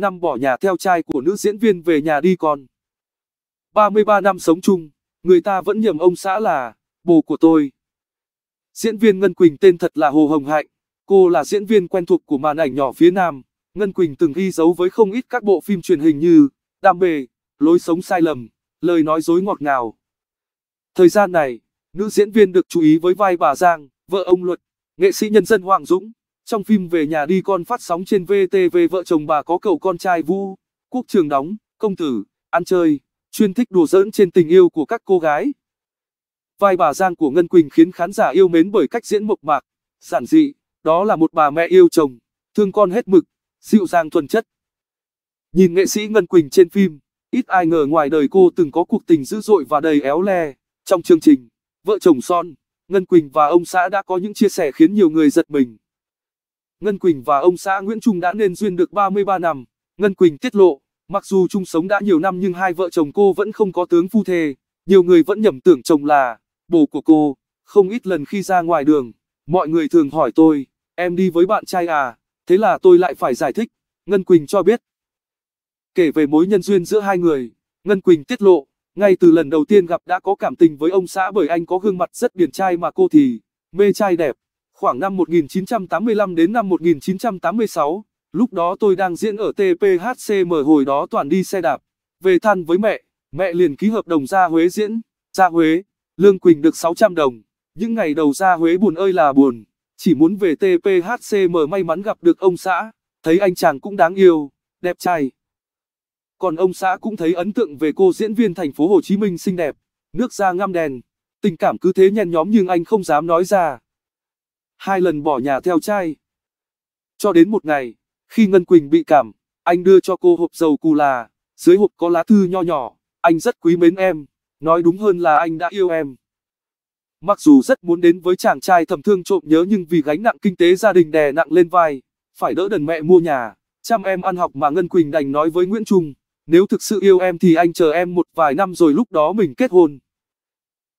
năm bỏ nhà theo trai của nữ diễn viên về nhà đi con. 33 năm sống chung, người ta vẫn nhầm ông xã là bồ của tôi. Diễn viên Ngân Quỳnh tên thật là Hồ Hồng Hạnh, cô là diễn viên quen thuộc của màn ảnh nhỏ phía Nam. Ngân Quỳnh từng ghi dấu với không ít các bộ phim truyền hình như Đam mê, Lối sống sai lầm, Lời nói dối ngọt ngào. Thời gian này, nữ diễn viên được chú ý với vai bà Giang, vợ ông Luật, nghệ sĩ nhân dân Hoàng Dũng. Trong phim Về nhà đi con phát sóng trên VTV vợ chồng bà có cậu con trai Vũ, Quốc Trường đóng, công tử, ăn chơi, chuyên thích đùa giỡn trên tình yêu của các cô gái. Vai bà Giang của Ngân Quỳnh khiến khán giả yêu mến bởi cách diễn mộc mạc, giản dị, đó là một bà mẹ yêu chồng, thương con hết mực, dịu dàng thuần chất. Nhìn nghệ sĩ Ngân Quỳnh trên phim, ít ai ngờ ngoài đời cô từng có cuộc tình dữ dội và đầy éo le. Trong chương trình, vợ chồng son, Ngân Quỳnh và ông xã đã có những chia sẻ khiến nhiều người giật mình. Ngân Quỳnh và ông xã Nguyễn Trung đã nên duyên được 33 năm. Ngân Quỳnh tiết lộ, mặc dù chung sống đã nhiều năm nhưng hai vợ chồng cô vẫn không có tướng phu thê. Nhiều người vẫn nhầm tưởng chồng là bồ của cô. Không ít lần khi ra ngoài đường, mọi người thường hỏi tôi, em đi với bạn trai à? Thế là tôi lại phải giải thích. Ngân Quỳnh cho biết. Kể về mối nhân duyên giữa hai người, Ngân Quỳnh tiết lộ, ngay từ lần đầu tiên gặp đã có cảm tình với ông xã bởi anh có gương mặt rất điển trai mà cô thì mê trai đẹp. Khoảng năm 1985 đến năm 1986, lúc đó tôi đang diễn ở TPHCM hồi đó toàn đi xe đạp. Về than với mẹ, mẹ liền ký hợp đồng ra Huế diễn, ra Huế, lương Quỳnh được 600 đồng. Những ngày đầu ra Huế buồn ơi là buồn, chỉ muốn về TPHCM may mắn gặp được ông xã, thấy anh chàng cũng đáng yêu, đẹp trai. Còn ông xã cũng thấy ấn tượng về cô diễn viên thành phố Hồ Chí Minh xinh đẹp, nước da ngăm đèn, tình cảm cứ thế nhen nhóm nhưng anh không dám nói ra hai lần bỏ nhà theo trai. Cho đến một ngày, khi Ngân Quỳnh bị cảm, anh đưa cho cô hộp dầu cù là, dưới hộp có lá thư nho nhỏ, anh rất quý mến em, nói đúng hơn là anh đã yêu em. Mặc dù rất muốn đến với chàng trai thầm thương trộm nhớ nhưng vì gánh nặng kinh tế gia đình đè nặng lên vai, phải đỡ đần mẹ mua nhà, chăm em ăn học mà Ngân Quỳnh đành nói với Nguyễn Trung, nếu thực sự yêu em thì anh chờ em một vài năm rồi lúc đó mình kết hôn.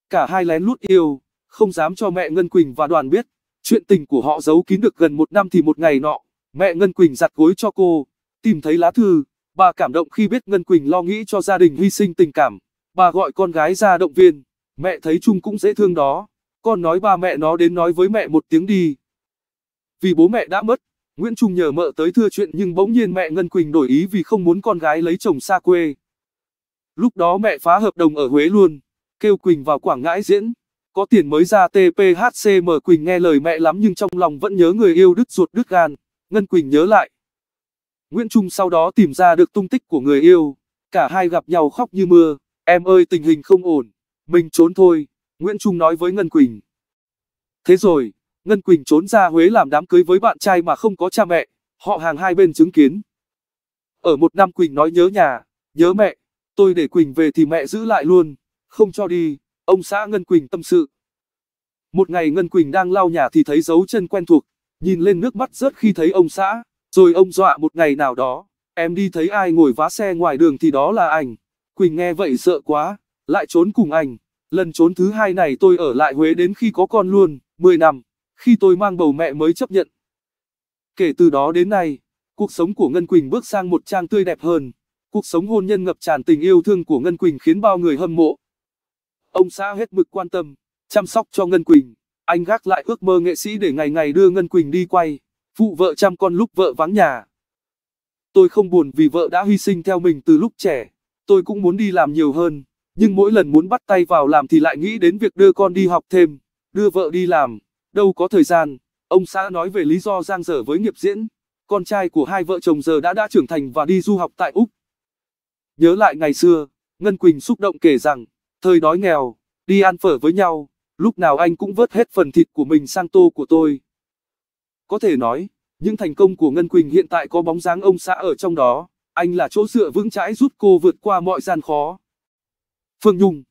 Cả hai lén lút yêu, không dám cho mẹ Ngân Quỳnh và đoàn biết. Chuyện tình của họ giấu kín được gần một năm thì một ngày nọ, mẹ Ngân Quỳnh giặt gối cho cô, tìm thấy lá thư, bà cảm động khi biết Ngân Quỳnh lo nghĩ cho gia đình hy sinh tình cảm, bà gọi con gái ra động viên, mẹ thấy Trung cũng dễ thương đó, con nói ba mẹ nó đến nói với mẹ một tiếng đi. Vì bố mẹ đã mất, Nguyễn Trung nhờ mợ tới thưa chuyện nhưng bỗng nhiên mẹ Ngân Quỳnh đổi ý vì không muốn con gái lấy chồng xa quê. Lúc đó mẹ phá hợp đồng ở Huế luôn, kêu Quỳnh vào Quảng Ngãi diễn có tiền mới ra TPHCM Quỳnh nghe lời mẹ lắm nhưng trong lòng vẫn nhớ người yêu đứt ruột đứt gan, Ngân Quỳnh nhớ lại. Nguyễn Trung sau đó tìm ra được tung tích của người yêu, cả hai gặp nhau khóc như mưa, em ơi tình hình không ổn, mình trốn thôi, Nguyễn Trung nói với Ngân Quỳnh. Thế rồi, Ngân Quỳnh trốn ra Huế làm đám cưới với bạn trai mà không có cha mẹ, họ hàng hai bên chứng kiến. Ở một năm Quỳnh nói nhớ nhà, nhớ mẹ, tôi để Quỳnh về thì mẹ giữ lại luôn, không cho đi. Ông xã Ngân Quỳnh tâm sự. Một ngày Ngân Quỳnh đang lau nhà thì thấy dấu chân quen thuộc, nhìn lên nước mắt rớt khi thấy ông xã, rồi ông dọa một ngày nào đó, em đi thấy ai ngồi vá xe ngoài đường thì đó là anh. Quỳnh nghe vậy sợ quá, lại trốn cùng anh. Lần trốn thứ hai này tôi ở lại Huế đến khi có con luôn, 10 năm, khi tôi mang bầu mẹ mới chấp nhận. Kể từ đó đến nay, cuộc sống của Ngân Quỳnh bước sang một trang tươi đẹp hơn. Cuộc sống hôn nhân ngập tràn tình yêu thương của Ngân Quỳnh khiến bao người hâm mộ ông xã hết mực quan tâm, chăm sóc cho Ngân Quỳnh. Anh gác lại ước mơ nghệ sĩ để ngày ngày đưa Ngân Quỳnh đi quay, phụ vợ chăm con lúc vợ vắng nhà. Tôi không buồn vì vợ đã hy sinh theo mình từ lúc trẻ, tôi cũng muốn đi làm nhiều hơn, nhưng mỗi lần muốn bắt tay vào làm thì lại nghĩ đến việc đưa con đi học thêm, đưa vợ đi làm, đâu có thời gian. Ông xã nói về lý do giang dở với nghiệp diễn, con trai của hai vợ chồng giờ đã đã trưởng thành và đi du học tại Úc. Nhớ lại ngày xưa, Ngân Quỳnh xúc động kể rằng, Thời đói nghèo, đi ăn phở với nhau, lúc nào anh cũng vớt hết phần thịt của mình sang tô của tôi. Có thể nói, những thành công của Ngân Quỳnh hiện tại có bóng dáng ông xã ở trong đó, anh là chỗ dựa vững chãi giúp cô vượt qua mọi gian khó. Phương Nhung